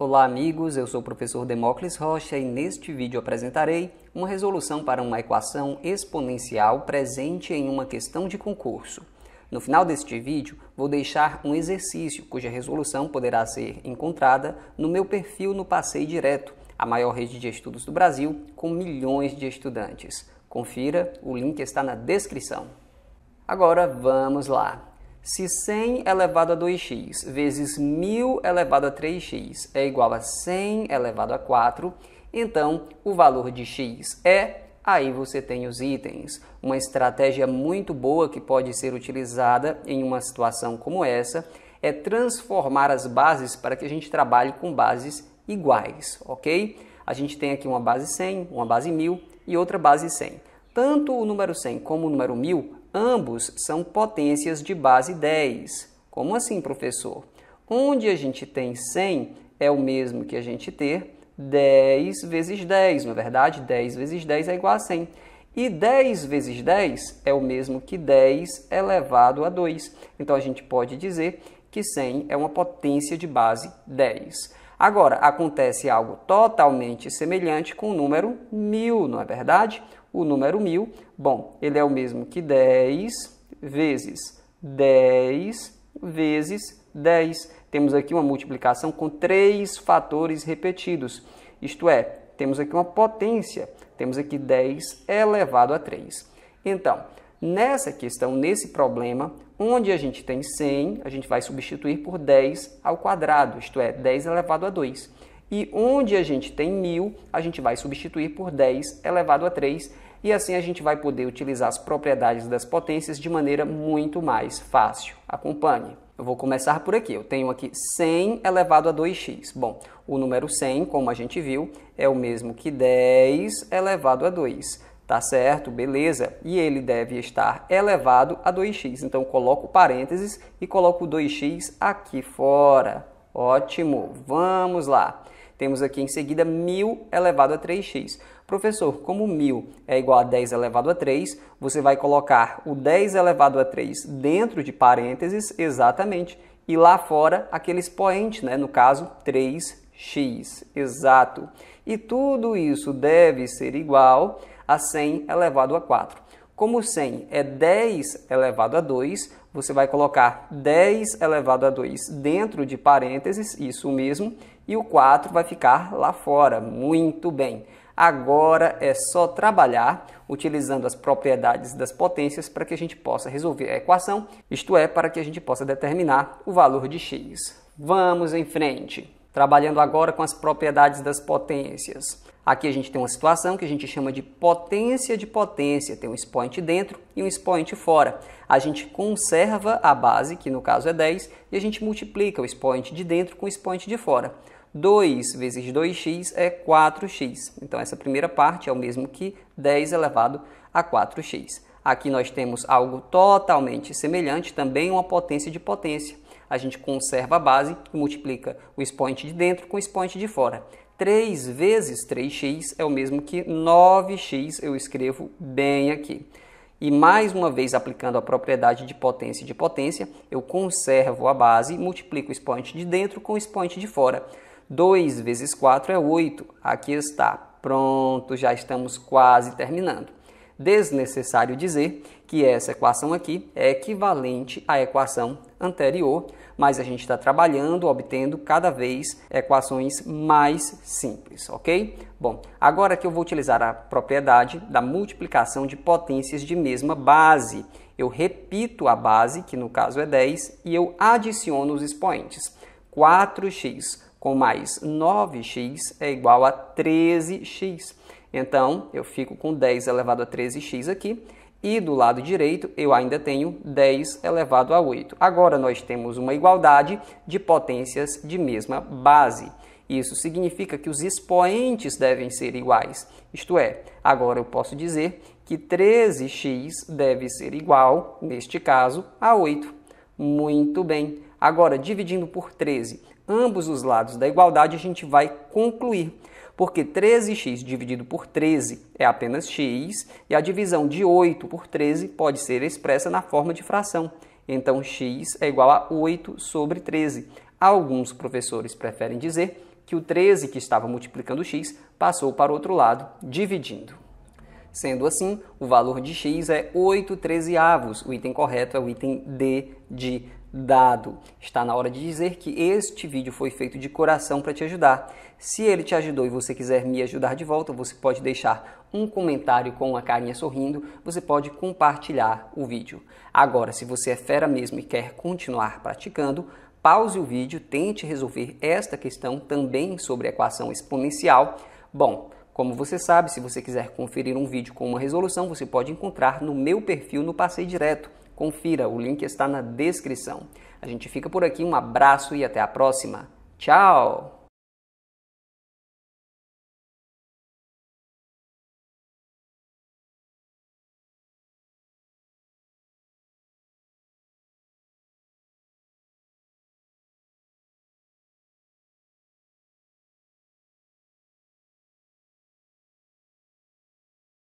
Olá, amigos. Eu sou o professor Demócles Rocha e neste vídeo apresentarei uma resolução para uma equação exponencial presente em uma questão de concurso. No final deste vídeo, vou deixar um exercício cuja resolução poderá ser encontrada no meu perfil no Passeio Direto, a maior rede de estudos do Brasil, com milhões de estudantes. Confira, o link está na descrição. Agora vamos lá. Se 100 elevado a 2x vezes 1000 elevado a 3x é igual a 100 elevado a 4, então o valor de x é aí você tem os itens. Uma estratégia muito boa que pode ser utilizada em uma situação como essa é transformar as bases para que a gente trabalhe com bases iguais, ok? A gente tem aqui uma base 100, uma base 1000 e outra base 100. Tanto o número 100 como o número 1000 Ambos são potências de base 10. Como assim, professor? Onde a gente tem 100 é o mesmo que a gente ter 10 vezes 10, não é verdade? 10 vezes 10 é igual a 100. E 10 vezes 10 é o mesmo que 10 elevado a 2. Então a gente pode dizer que 100 é uma potência de base 10. Agora, acontece algo totalmente semelhante com o número 1000, não é verdade? O número 1000, bom, ele é o mesmo que 10 vezes 10 vezes 10. Temos aqui uma multiplicação com três fatores repetidos, isto é, temos aqui uma potência, temos aqui 10 elevado a 3. Então, nessa questão, nesse problema, onde a gente tem 100, a gente vai substituir por 10 ao quadrado, isto é, 10 elevado a 2. E onde a gente tem 1.000, a gente vai substituir por 10 elevado a 3, e assim a gente vai poder utilizar as propriedades das potências de maneira muito mais fácil. Acompanhe. Eu vou começar por aqui. Eu tenho aqui 100 elevado a 2x. Bom, o número 100, como a gente viu, é o mesmo que 10 elevado a 2 tá certo? Beleza? E ele deve estar elevado a 2x. Então, coloco parênteses e coloco o 2x aqui fora. Ótimo, vamos lá. Temos aqui em seguida 1.000 elevado a 3x. Professor, como 1.000 é igual a 10 elevado a 3, você vai colocar o 10 elevado a 3 dentro de parênteses, exatamente, e lá fora aquele expoente, né? no caso 3x, exato. E tudo isso deve ser igual a 100 elevado a 4. Como 100 é 10 elevado a 2, você vai colocar 10 elevado a 2 dentro de parênteses, isso mesmo, e o 4 vai ficar lá fora. Muito bem. Agora é só trabalhar utilizando as propriedades das potências para que a gente possa resolver a equação, isto é, para que a gente possa determinar o valor de x. Vamos em frente, trabalhando agora com as propriedades das potências. Aqui a gente tem uma situação que a gente chama de potência de potência, tem um expoente dentro e um expoente fora. A gente conserva a base, que no caso é 10, e a gente multiplica o expoente de dentro com o expoente de fora. 2 vezes 2x é 4x. Então essa primeira parte é o mesmo que 10 elevado a 4x. Aqui nós temos algo totalmente semelhante, também uma potência de potência. A gente conserva a base e multiplica o expoente de dentro com o expoente de fora. 3 vezes 3x é o mesmo que 9x, eu escrevo bem aqui. E mais uma vez, aplicando a propriedade de potência e de potência, eu conservo a base e multiplico o expoente de dentro com o expoente de fora. 2 vezes 4 é 8. Aqui está. Pronto, já estamos quase terminando desnecessário dizer que essa equação aqui é equivalente à equação anterior, mas a gente está trabalhando, obtendo cada vez equações mais simples, ok? Bom, agora que eu vou utilizar a propriedade da multiplicação de potências de mesma base. Eu repito a base, que no caso é 10, e eu adiciono os expoentes. 4x com mais 9x é igual a 13x. Então, eu fico com 10 elevado a 13x aqui, e do lado direito eu ainda tenho 10 elevado a 8. Agora nós temos uma igualdade de potências de mesma base. Isso significa que os expoentes devem ser iguais. Isto é, agora eu posso dizer que 13x deve ser igual, neste caso, a 8. Muito bem. Agora, dividindo por 13, ambos os lados da igualdade, a gente vai concluir. Porque 13x dividido por 13 é apenas x, e a divisão de 8 por 13 pode ser expressa na forma de fração. Então, x é igual a 8 sobre 13. Alguns professores preferem dizer que o 13 que estava multiplicando x passou para o outro lado, dividindo. Sendo assim, o valor de x é 8 trezeavos. O item correto é o item D de dado. Está na hora de dizer que este vídeo foi feito de coração para te ajudar. Se ele te ajudou e você quiser me ajudar de volta, você pode deixar um comentário com uma carinha sorrindo, você pode compartilhar o vídeo. Agora, se você é fera mesmo e quer continuar praticando, pause o vídeo, tente resolver esta questão também sobre equação exponencial. Bom, como você sabe, se você quiser conferir um vídeo com uma resolução, você pode encontrar no meu perfil no passei Direto. Confira, o link está na descrição. A gente fica por aqui, um abraço e até a próxima. Tchau!